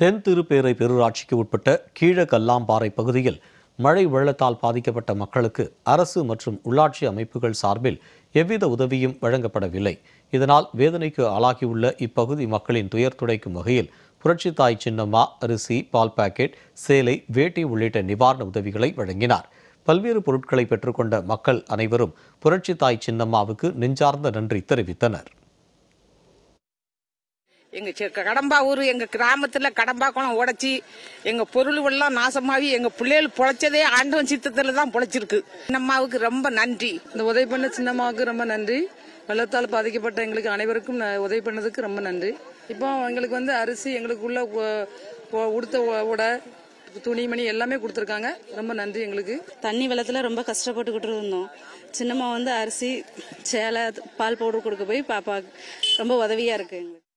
தென் திருப்பேரை பெருராட்சிக்கு உட்பட்ட கீழக்கல்லாம்பாறை பகுதியில் மழை வெள்ளத்தால் பாதிக்கப்பட்ட மக்களுக்கு அரசு மற்றும் உள்ளாட்சி அமைப்புகள் சார்பில் எவ்வித உதவியும் வழங்கப்படவில்லை இதனால் வேதனைக்கு ஆளாகியுள்ள இப்பகுதி மக்களின் துயர் துடைக்கும் வகையில் புரட்சி தாய் சின்னம்மா அரிசி பால் பாக்கெட் சேலை வேட்டி உள்ளிட்ட நிவாரண உதவிகளை வழங்கினார் பல்வேறு பொருட்களை பெற்றுக்கொண்ட மக்கள் அனைவரும் புரட்சி தாய் சின்னம்மாவுக்கு நெஞ்சார்ந்த நன்றி தெரிவித்தனர் எங்கள் கடம்பா ஊர் எங்கள் கிராமத்தில் கடம்பா குளம் உடைச்சி எங்கள் எல்லாம் நாசமாகி எங்கள் பிள்ளைகள் புழைச்சதே ஆண்டவன் சித்தத்தில் தான் புழைச்சிருக்கு சின்னம்மாவுக்கு ரொம்ப நன்றி இந்த உதவி பண்ண சின்னம்மாவுக்கு ரொம்ப நன்றி வெள்ளத்தால் பாதிக்கப்பட்ட எங்களுக்கு அனைவருக்கும் உதவி பண்ணதுக்கு ரொம்ப நன்றி இப்போ எங்களுக்கு வந்து அரிசி எங்களுக்கு உள்ள உடுத்த உடை துணிமணி எல்லாமே கொடுத்துருக்காங்க ரொம்ப நன்றி எங்களுக்கு தண்ணி வெள்ளத்தில் ரொம்ப கஷ்டப்பட்டுக்கிட்டு இருந்தோம் சின்னம்மா வந்து அரிசி சேலை பால் பவுடர் கொடுக்க போய் பாப்பா ரொம்ப உதவியாக இருக்குது எங்களுக்கு